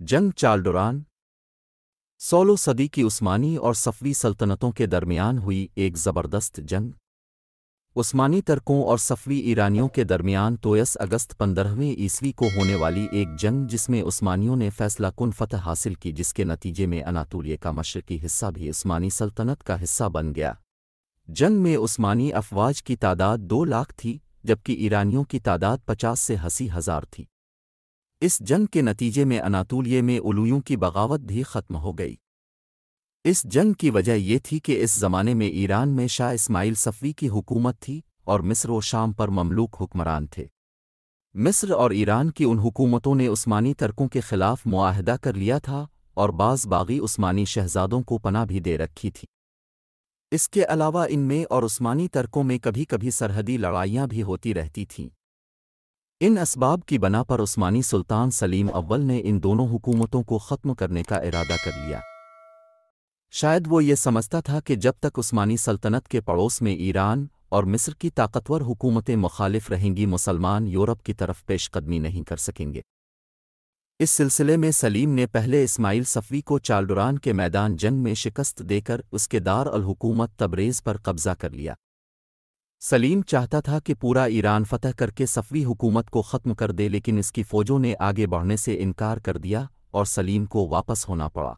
जंग चालडोरान दौरान सदी की उस्मानी और सफ़वी सल्तनतों के दरमियान हुई एक ज़बरदस्त जंग उस्मानी तर्कों और सफ़वी ईरानियों के दरमियान तोयस अगस्त पंद्रहवें ईस्वी को होने वाली एक जंग जिसमें उस्मानियों ने फैसला कन फतह हासिल की जिसके नतीजे में अनातूलिय का मशरकी हिस्सा भी उस्मानी सल्तनत का हिस्सा बन गया जंग में उस्मानी अफवाज की तादाद दो लाख थी जबकि ईरानियों की तादाद पचास से हसी हज़ार थी इस जंग के नतीजे में अनातूलिये में उलूयों की बगावत भी खत्म हो गई इस जंग की वजह ये थी कि इस ज़माने में ईरान में शाह इस्माइल सफ़वी की हुकूमत थी और मिस्र व शाम पर ममलूक हुक्मरान थे मिस्र और ईरान की उन हुकूमतों ने उस्मानी तर्कों के खिलाफ मुआहदा कर लिया था और बाज़ बागी उस्मानी शहजादों को पना भी दे रखी थी इसके अलावा इनमें और उस्मानी तर्कों में कभी कभी सरहदी लड़ाइयाँ भी होती रहती थीं इन इसबाब की बना पर उस्मानी सुल्तान सलीम अव्वल ने इन दोनों हुकूमतों को ख़त्म करने का इरादा कर लिया शायद वो ये समझता था कि जब तक उस्मानी सल्तनत के पड़ोस में ईरान और मिस्र की ताकतवर हुकूमतें मुखालिफ रहेंगी मुसलमान यूरोप की तरफ पेशकदमी नहीं कर सकेंगे इस सिलसिले में सलीम ने पहले इस्माइल सफ़वी को चालडुरान के मैदान जंग में शिकस्त देकर उसके दार अल तबरेज़ पर कब्ज़ा कर लिया सलीम चाहता था कि पूरा ईरान फतह करके सफ़वी हुकूमत को ख़त्म कर दे लेकिन इसकी फ़ौजों ने आगे बढ़ने से इनकार कर दिया और सलीम को वापस होना पड़ा